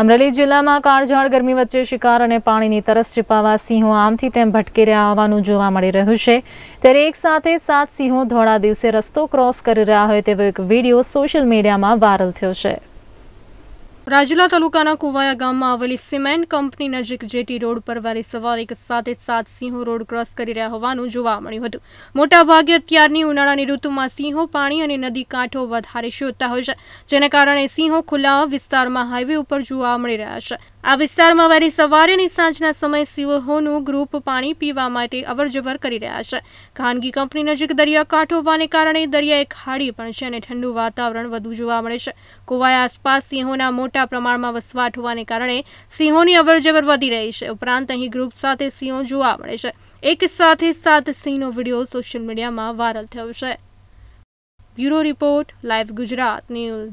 અમરેલી જિલ્લામાં કાળઝાળ ગરમી વચ્ચે શિકાર અને પાણીની તરસ છીપાવા સિંહો આમથી તેમ ભટકી રહ્યા હોવાનું જોવા મળી રહ્યું છે ત્યારે એક સાથે સાત સિંહો ધોળા દિવસે રસ્તો ક્રોસ કરી રહ્યા હોય તેવો એક વિડીયો સોશિયલ મીડિયામાં વાયરલ થયો છે રાજુલા તાલુકાના કુવાયા ગામમાં આવેલી સિમેન્ટ કંપની નજીક જેટી રોડ પર વહેલી સવારે એક સાથે સાત સિંહો રોડ ક્રોસ કરી રહ્યા હોવાનું જોવા મળ્યું હતું મોટાભાગે અત્યારની ઉનાળાની ઋતુમાં સિંહો પાણી અને નદી કાંઠો વધારે શોધતા હોય છે જેને કારણે સિંહો ખુલ્લા વિસ્તારમાં હાઈવે ઉપર જોવા મળી રહ્યા છે આ વિસ્તારમાં વહેલી સવારે અને સાંજના સમયે સિંહોનું ગ્રુપ પાણી પીવા માટે અવરજવર કરી રહ્યા છે ખાનગી કંપની નજીક દરિયા કાંઠો હોવાને કારણે દરિયાઈ ખાડી પણ છે અને ઠંડુ વાતાવરણ વધુ જોવા મળે છે કુવાયા આસપાસ સિંહોના મોટા મોટા પ્રમાણમાં વસવાટ હોવાને કારણે સિંહોની અવરજવર વધી રહી છે ઉપરાંત અહીં ગ્રુપ સાથે સિંહો જોવા મળે છે એક સાથે સાત સિંહનો વિડીયો સોશિયલ મીડિયામાં વાયરલ થયો છે bureau report live Gujarat news